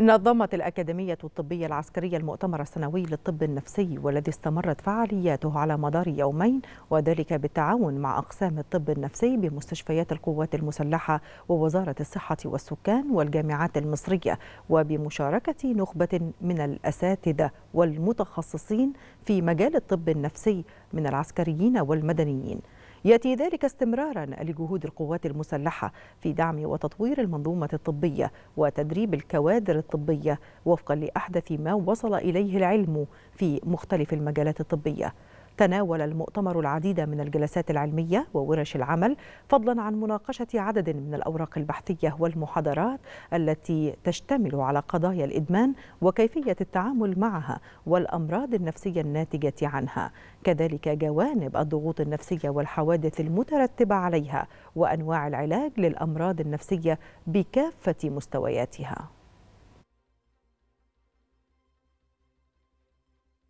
نظمت الأكاديمية الطبية العسكرية المؤتمر السنوي للطب النفسي والذي استمرت فعالياته على مدار يومين وذلك بالتعاون مع أقسام الطب النفسي بمستشفيات القوات المسلحة ووزارة الصحة والسكان والجامعات المصرية وبمشاركة نخبة من الأساتذة والمتخصصين في مجال الطب النفسي من العسكريين والمدنيين ياتي ذلك استمرارا لجهود القوات المسلحه في دعم وتطوير المنظومه الطبيه وتدريب الكوادر الطبيه وفقا لاحدث ما وصل اليه العلم في مختلف المجالات الطبيه تناول المؤتمر العديد من الجلسات العلمية وورش العمل فضلا عن مناقشة عدد من الأوراق البحثية والمحاضرات التي تشتمل على قضايا الإدمان وكيفية التعامل معها والأمراض النفسية الناتجة عنها كذلك جوانب الضغوط النفسية والحوادث المترتبة عليها وأنواع العلاج للأمراض النفسية بكافة مستوياتها